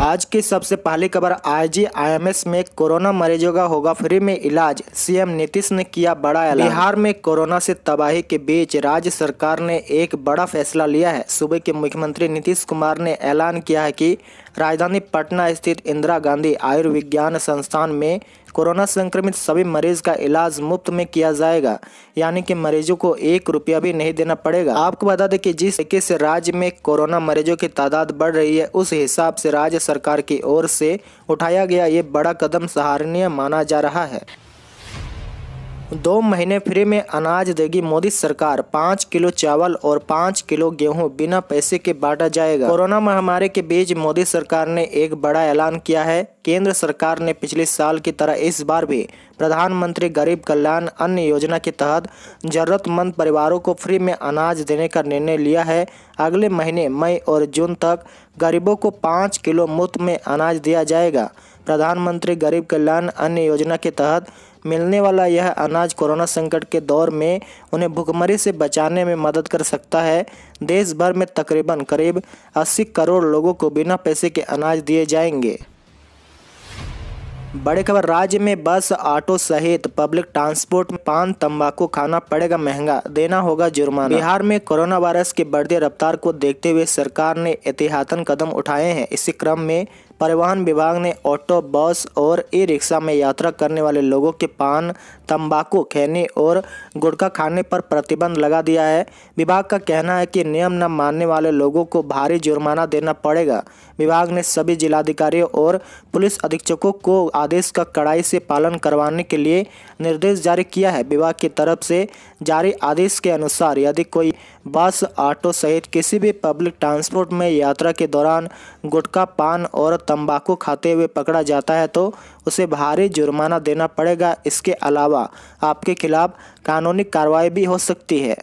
आज की सबसे पहली खबर आईजीआईएमएस में कोरोना मरीजों का होगा फ्री में इलाज सीएम नीतीश ने किया बड़ा ऐलान बिहार में कोरोना से तबाही के बीच राज्य सरकार ने एक बड़ा फैसला लिया है सूबे के मुख्यमंत्री नीतीश कुमार ने ऐलान किया है कि राजधानी पटना स्थित इंदिरा गांधी आयुर्विज्ञान संस्थान में कोरोना संक्रमित सभी मरीज का इलाज मुफ्त में किया जाएगा यानी कि मरीजों को एक रुपया भी नहीं देना पड़ेगा आपको बता दें कि जिस तरीके से राज्य में कोरोना मरीजों की तादाद बढ़ रही है उस हिसाब से राज्य सरकार की ओर से उठाया गया ये बड़ा कदम सराहनीय माना जा रहा है दो महीने फ्री में अनाज देगी मोदी सरकार पाँच किलो चावल और पाँच किलो गेहूं बिना पैसे के बांटा जाएगा कोरोना महामारी के बीच मोदी सरकार ने एक बड़ा ऐलान किया है केंद्र सरकार ने पिछले साल की तरह इस बार भी प्रधानमंत्री गरीब कल्याण अन्न योजना के तहत जरूरतमंद परिवारों को फ्री में अनाज देने का निर्णय लिया है अगले महीने मई और जून तक गरीबों को पाँच किलो मुफ्त में अनाज दिया जाएगा प्रधानमंत्री गरीब कल्याण अन्न योजना के तहत मिलने वाला यह अनाज कोरोना संकट के दौर में उन्हें भुखमरी से बचाने में मदद कर सकता है देश भर में तकरीबन करीब 80 करोड़ लोगों को बिना पैसे के अनाज दिए जाएंगे बड़ी खबर राज्य में बस ऑटो सहित पब्लिक ट्रांसपोर्ट में पान तंबाकू खाना पड़ेगा महंगा देना होगा जुर्माना बिहार में कोरोना वायरस के बढ़ते रफ्तार को देखते हुए सरकार ने एहतियातन कदम उठाए हैं इसी क्रम में परिवहन विभाग ने ऑटो बस और ई रिक्शा में यात्रा करने वाले लोगों के पान तंबाकू खैनी और गुटखा खाने पर प्रतिबंध लगा दिया है विभाग का कहना है कि नियम न मानने वाले लोगों को भारी जुर्माना देना पड़ेगा विभाग ने सभी जिलाधिकारियों और पुलिस अधीक्षकों को आदेश का कड़ाई से पालन करवाने के लिए निर्देश जारी किया है विभाग की तरफ से जारी आदेश के अनुसार यदि कोई बस ऑटो सहित किसी भी पब्लिक ट्रांसपोर्ट में यात्रा के दौरान गुटखा पान और तंबाकू खाते हुए पकड़ा जाता है तो उसे भारी जुर्माना देना पड़ेगा इसके अलावा आपके खिलाफ कानूनी कार्रवाई भी हो सकती है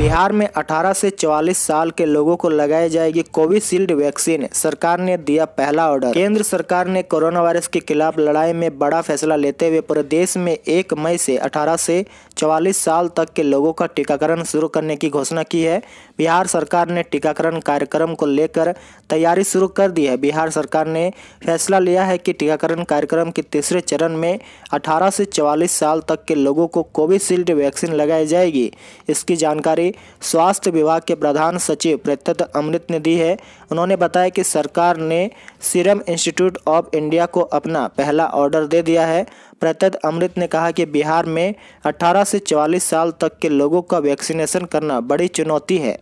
बिहार में 18 से 44 साल के लोगों को लगाई जाएगी कोविशील्ड वैक्सीन सरकार ने दिया पहला ऑर्डर केंद्र सरकार ने कोरोना वायरस के खिलाफ लड़ाई में बड़ा फैसला लेते हुए पूरे देश में 1 मई से 18 से 44 साल तक के लोगों का टीकाकरण शुरू करने की घोषणा की है बिहार सरकार ने टीकाकरण कार्यक्रम को लेकर तैयारी शुरू कर दी है बिहार सरकार ने फैसला लिया है कि टीकाकरण कार्यक्रम के तीसरे चरण में 18 से 44 साल तक के लोगों को कोविशील्ड वैक्सीन लगाई जाएगी इसकी जानकारी जानकारी स्वास्थ्य विभाग के प्रधान सचिव प्रत्यत अमृत ने दी है उन्होंने बताया कि सरकार ने सीरम इंस्टीट्यूट ऑफ इंडिया को अपना पहला ऑर्डर दे दिया है प्रत्यत अमृत ने कहा कि बिहार में 18 से 44 साल तक के लोगों का वैक्सीनेशन करना बड़ी चुनौती है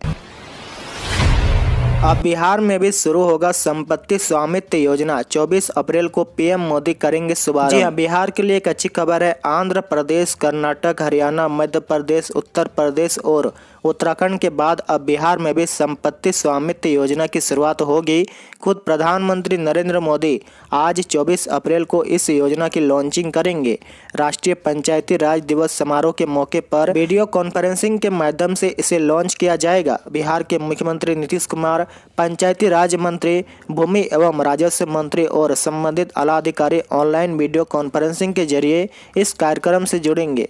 अब बिहार में भी शुरू होगा संपत्ति स्वामित्व योजना 24 अप्रैल को पीएम मोदी करेंगे शुभारंभ जी हाँ बिहार के लिए एक अच्छी खबर है आंध्र प्रदेश कर्नाटक हरियाणा मध्य प्रदेश उत्तर प्रदेश और उत्तराखंड के बाद अब बिहार में भी संपत्ति स्वामित्व योजना की शुरुआत होगी खुद प्रधानमंत्री नरेंद्र मोदी आज 24 अप्रैल को इस योजना की लॉन्चिंग करेंगे राष्ट्रीय पंचायती राज दिवस समारोह के मौके पर वीडियो कॉन्फ्रेंसिंग के माध्यम से इसे लॉन्च किया जाएगा बिहार के मुख्यमंत्री नीतीश कुमार पंचायती राज मंत्री भूमि एवं राजस्व मंत्री और संबंधित आला अधिकारी ऑनलाइन वीडियो कॉन्फ्रेंसिंग के जरिए इस कार्यक्रम से जुड़ेंगे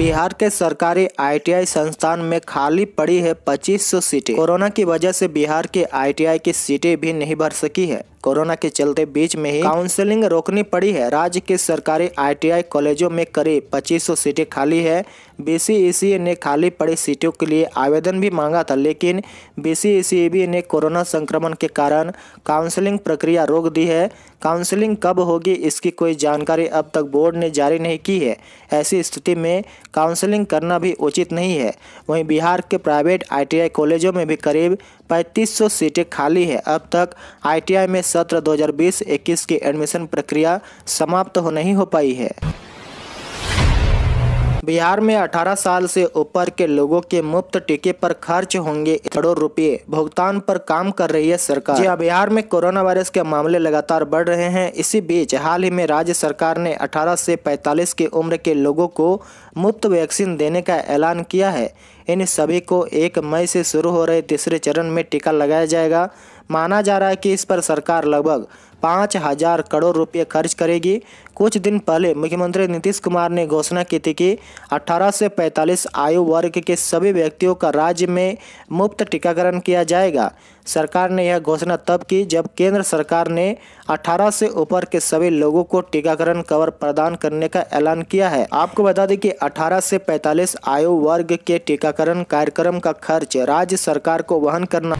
बिहार के सरकारी आईटीआई संस्थान में खाली पड़ी है 2500 सीटें कोरोना की वजह से बिहार के आईटीआई की सीटें भी नहीं भर सकी है कोरोना के चलते बीच में ही काउंसलिंग रोकनी पड़ी है राज्य के सरकारी आईटीआई कॉलेजों में करीब 2500 सीटें खाली है बीसीईसीए ने खाली पड़ी सीटों के लिए आवेदन भी मांगा था लेकिन बी ने कोरोना संक्रमण के कारण काउंसलिंग प्रक्रिया रोक दी है काउंसलिंग कब होगी इसकी कोई जानकारी अब तक बोर्ड ने जारी नहीं की है ऐसी स्थिति में काउंसलिंग करना भी उचित नहीं है वहीं बिहार के प्राइवेट आईटीआई कॉलेजों में भी करीब पैंतीस सीटें खाली है अब तक आईटीआई में सत्र 2020-21 की एडमिशन प्रक्रिया समाप्त हो नहीं हो पाई है बिहार में 18 साल से ऊपर के लोगों के मुफ्त टीके पर खर्च होंगे करोड़ रुपए भुगतान पर काम कर रही है सरकार जी हाँ, बिहार में कोरोना वायरस के मामले लगातार बढ़ रहे हैं इसी बीच हाल ही में राज्य सरकार ने 18 से 45 की उम्र के लोगों को मुफ्त वैक्सीन देने का ऐलान किया है इन सभी को एक मई से शुरू हो रहे तीसरे चरण में टीका लगाया जाएगा माना जा रहा है कि इस पर सरकार लगभग पाँच हजार करोड़ रुपये खर्च करेगी कुछ दिन पहले मुख्यमंत्री नीतीश कुमार ने घोषणा की थी कि 18 से 45 आयु वर्ग के सभी व्यक्तियों का राज्य में मुफ्त टीकाकरण किया जाएगा सरकार ने यह घोषणा तब की जब केंद्र सरकार ने 18 से ऊपर के सभी लोगों को टीकाकरण कवर प्रदान करने का ऐलान किया है आपको बता दें कि 18 से 45 आयु वर्ग के टीकाकरण कार्यक्रम का खर्च राज्य सरकार को वहन करना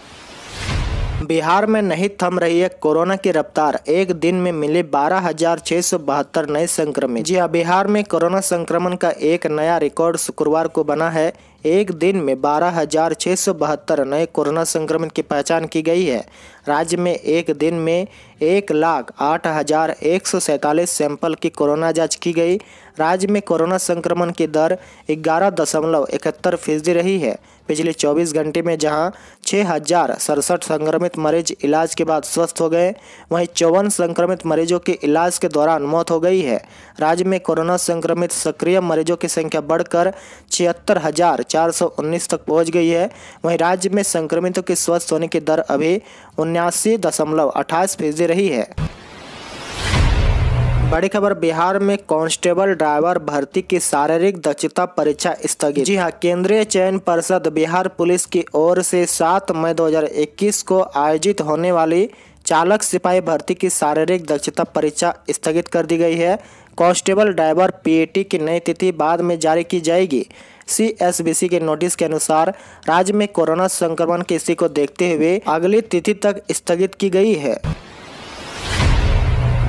बिहार में नहीं थम रही है कोरोना की रफ्तार एक दिन में मिले बारह हजार छह सौ बहत्तर नए संक्रमित जी हाँ बिहार में कोरोना संक्रमण का एक नया रिकॉर्ड शुक्रवार को बना है एक दिन में बारह हजार छह सौ बहत्तर नए कोरोना संक्रमण की पहचान की गई है राज्य में एक दिन में एक लाख आठ हज़ार एक सौ सैंतालीस सैंपल की कोरोना जांच की गई राज्य में कोरोना संक्रमण की दर ग्यारह दशमलव इकहत्तर फीसदी रही है पिछले 24 घंटे में जहां छः हजार सड़सठ संक्रमित मरीज इलाज के बाद स्वस्थ हो गए वहीं चौवन संक्रमित मरीजों के इलाज के दौरान मौत हो गई है राज्य में कोरोना संक्रमित सक्रिय मरीजों की संख्या बढ़कर छिहत्तर हजार चार सौ उन्नीस तक पहुंच गई है वहीं राज्य में संक्रमितों के स्वस्थ होने की दर अभी उन्या उन्यासी दशमलव अट्ठाईस फीसदी रही है बड़ी खबर बिहार में कांस्टेबल ड्राइवर भर्ती की शारीरिक दक्षता परीक्षा स्थगित जी हां केंद्रीय चयन परिषद बिहार पुलिस की ओर से 7 मई 2021 को आयोजित होने वाली चालक सिपाही भर्ती की शारीरिक दक्षता परीक्षा स्थगित कर दी गई है कांस्टेबल ड्राइवर पीएटी की नई तिथि बाद में जारी की जाएगी सीएसबीसी के नोटिस के अनुसार राज्य में कोरोना संक्रमण की स्थिति को देखते हुए अगली तिथि तक स्थगित की गई है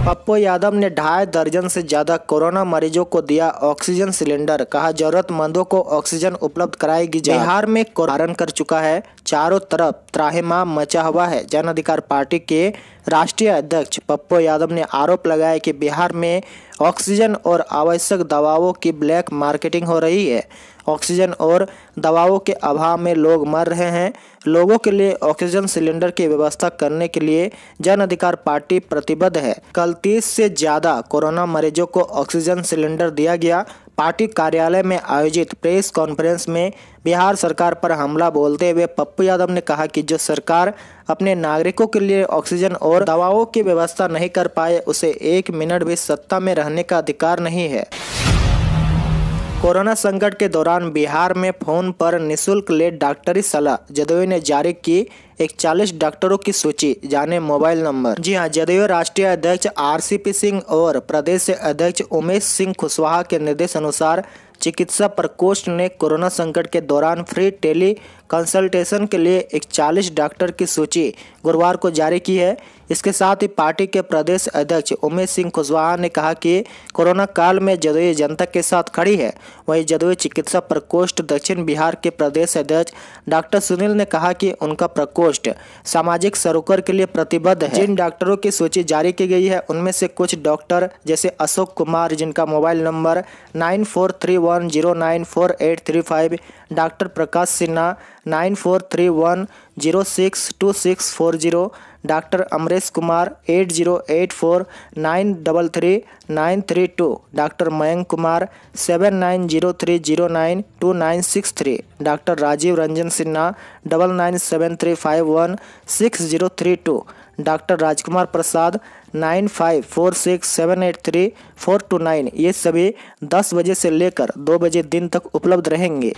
पप्पू यादव ने ढाई दर्जन से ज्यादा कोरोना मरीजों को दिया ऑक्सीजन सिलेंडर कहा जरूरतमंदों को ऑक्सीजन उपलब्ध कराएगी बिहार में कारण कर चुका है चारों तरफ त्राहेमाम मचा हुआ है जन अधिकार पार्टी के राष्ट्रीय अध्यक्ष पप्पू यादव ने आरोप लगाया कि बिहार में ऑक्सीजन और आवश्यक दवाओं की ब्लैक मार्केटिंग हो रही है ऑक्सीजन और दवाओं के अभाव में लोग मर रहे हैं लोगों के लिए ऑक्सीजन सिलेंडर की व्यवस्था करने के लिए जन अधिकार पार्टी प्रतिबद्ध है कल तीस से ज़्यादा कोरोना मरीजों को ऑक्सीजन सिलेंडर दिया गया पार्टी कार्यालय में आयोजित प्रेस कॉन्फ्रेंस में बिहार सरकार पर हमला बोलते हुए पप्पू यादव ने कहा कि जो सरकार अपने नागरिकों के लिए ऑक्सीजन और दवाओं की व्यवस्था नहीं कर पाए उसे एक मिनट भी सत्ता में रहने का अधिकार नहीं है कोरोना संकट के दौरान बिहार में फोन पर निशुल्क लेट डॉक्टरी सलाह जदयू ने जारी की इकचालीस डॉक्टरों की सूची जाने मोबाइल नंबर जी हां जदयू राष्ट्रीय अध्यक्ष आरसीपी सिंह और प्रदेश अध्यक्ष उमेश सिंह कुशवाहा के निर्देश अनुसार चिकित्सा प्रकोष्ठ ने कोरोना संकट के दौरान फ्री टेली कंसल्टेशन के लिए इकचालीस डॉक्टर की सूची गुरुवार को जारी की है इसके साथ ही पार्टी के प्रदेश अध्यक्ष उमेश सिंह कुशवाहा ने कहा कि कोरोना काल में जदयू जनता के साथ खड़ी है वहीं जदयू चिकित्सा प्रकोष्ठ दक्षिण बिहार के प्रदेश अध्यक्ष डॉक्टर सुनील ने कहा कि उनका प्रकोष्ठ सामाजिक सरोकर के लिए प्रतिबद्ध है जिन डॉक्टरों की सूची जारी की गई है उनमें से कुछ डॉक्टर जैसे अशोक कुमार जिनका mobile number nine doctor Prakash Sinha nine four three one zero six two six four zero doctor Amresh Kumar eight zero eight four nine double three nine three two doctor Mayank Kumar seven nine zero three zero nine two nine six three doctor Rajeev Ranjan Sinha double nine seven three five one six zero three two doctor Rajkumar Prasad nine five four six seven eight three four two nine ये सभी दस बजे से लेकर दो बजे दिन तक उपलब्ध रहेंगे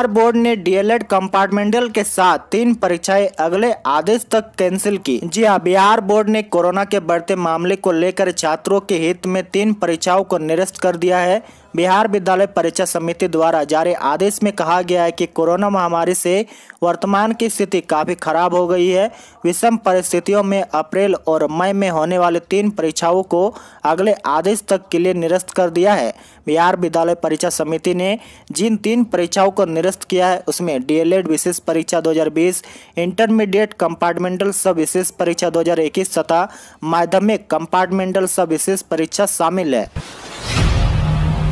बिहार बोर्ड ने डीएलएड कंपार्टमेंटल के साथ तीन परीक्षाएं अगले आदेश तक कैंसिल की जी हां बिहार बोर्ड ने कोरोना के बढ़ते मामले को लेकर छात्रों के हित में तीन परीक्षाओं को निरस्त कर दिया है बिहार विद्यालय परीक्षा समिति द्वारा जारी आदेश में कहा गया है कि कोरोना महामारी से वर्तमान की स्थिति काफ़ी खराब हो गई है विषम परिस्थितियों में अप्रैल और मई में होने वाले तीन परीक्षाओं को अगले आदेश तक के लिए निरस्त कर दिया है बिहार विद्यालय परीक्षा समिति ने जिन तीन परीक्षाओं को निरस्त किया है उसमें डीएलएड विशेष परीक्षा दो इंटरमीडिएट कंपार्टमेंटल सब विशेष परीक्षा दो तथा माध्यमिक कंपार्टमेंटल सब विशेष परीक्षा शामिल है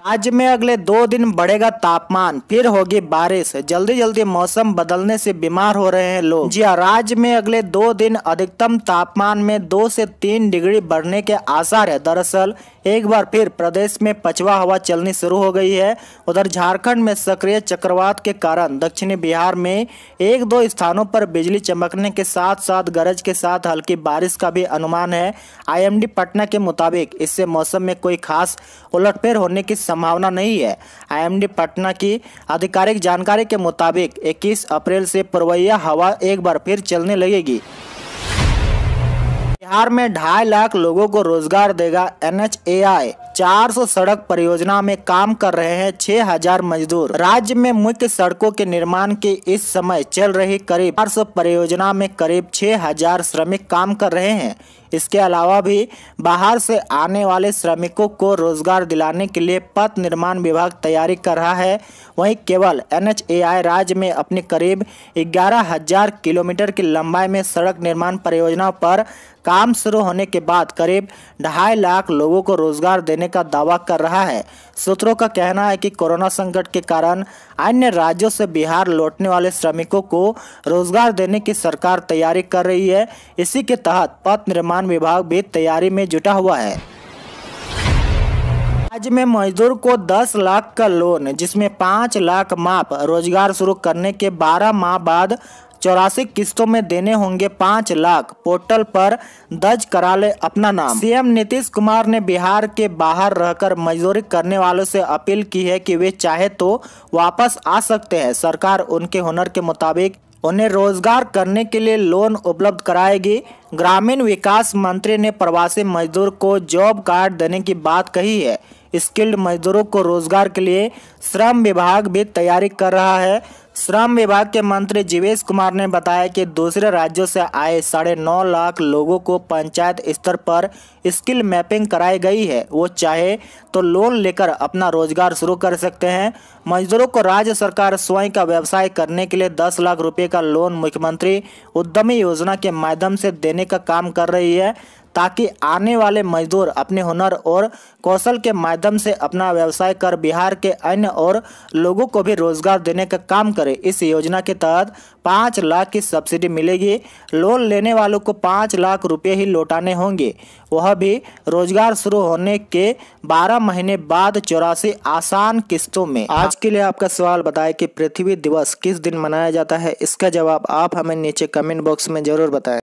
राज्य में अगले दो दिन बढ़ेगा तापमान फिर होगी बारिश जल्दी जल्दी मौसम बदलने से बीमार हो रहे हैं लोग जी हाँ, राज्य में अगले दो दिन अधिकतम तापमान में दो से तीन डिग्री बढ़ने के आसार है दरअसल एक बार फिर प्रदेश में पछवा हवा चलनी शुरू हो गई है उधर झारखंड में सक्रिय चक्रवात के कारण दक्षिणी बिहार में एक दो स्थानों पर बिजली चमकने के साथ साथ गरज के साथ हल्की बारिश का भी अनुमान है आई पटना के मुताबिक इससे मौसम में कोई खास उलटफेर होने की संभावना नहीं है आईएमडी पटना की आधिकारिक जानकारी के मुताबिक 21 अप्रैल से पुरवैया हवा एक बार फिर चलने लगेगी बिहार में ढाई लाख लोगों को रोजगार देगा एन 400 सड़क परियोजना में काम कर रहे हैं 6000 मजदूर राज्य में मुख्य सड़कों के निर्माण के इस समय चल रही करीब 400 परियोजना में करीब 6000 श्रमिक काम कर रहे हैं इसके अलावा भी बाहर से आने वाले श्रमिकों को रोजगार दिलाने के लिए पथ निर्माण विभाग तैयारी कर रहा है वहीं केवल एन राज्य में अपने करीब ग्यारह हजार किलोमीटर की लंबाई में सड़क निर्माण परियोजना पर काम शुरू होने के बाद करीब ढाई लाख लोगों को रोजगार देने का दावा कर रहा है सूत्रों का कहना है कि कोरोना संकट के कारण अन्य राज्यों से बिहार लौटने वाले श्रमिकों को रोजगार देने की सरकार तैयारी कर रही है इसी के तहत पथ निर्माण विभाग भी तैयारी में जुटा हुआ है राज्य में मजदूर को 10 लाख का लोन जिसमें 5 लाख माप रोजगार शुरू करने के 12 माह बाद चौरासी किस्तों में देने होंगे पाँच लाख पोर्टल पर दर्ज करा ले अपना नाम सीएम नीतीश कुमार ने बिहार के बाहर रहकर मजदूरी करने वालों से अपील की है कि वे चाहे तो वापस आ सकते हैं सरकार उनके हुनर के मुताबिक उन्हें रोजगार करने के लिए लोन उपलब्ध कराएगी ग्रामीण विकास मंत्री ने प्रवासी मजदूर को जॉब कार्ड देने की बात कही है स्किल्ड मजदूरों को रोजगार के लिए श्रम विभाग भी तैयारी कर रहा है श्रम विभाग के मंत्री जीवेश कुमार ने बताया कि दूसरे राज्यों से आए साढ़े नौ लाख लोगों को पंचायत स्तर पर स्किल मैपिंग कराई गई है वो चाहे तो लोन लेकर अपना रोजगार शुरू कर सकते हैं मजदूरों को राज्य सरकार स्वयं का व्यवसाय करने के लिए दस लाख रुपए का लोन मुख्यमंत्री उद्यमी योजना के माध्यम से देने का काम कर रही है ताकि आने वाले मजदूर अपने हुनर और कौशल के माध्यम से अपना व्यवसाय कर बिहार के अन्य और लोगों को भी रोजगार देने का काम करे इस योजना के तहत पाँच लाख की सब्सिडी मिलेगी लोन लेने वालों को पाँच लाख रुपये ही लौटाने होंगे वह भी रोजगार शुरू होने के बारह महीने बाद चौरासी आसान किस्तों में आज के लिए आपका सवाल बताए कि पृथ्वी दिवस किस दिन मनाया जाता है इसका जवाब आप हमें नीचे कमेंट बॉक्स में जरूर बताएं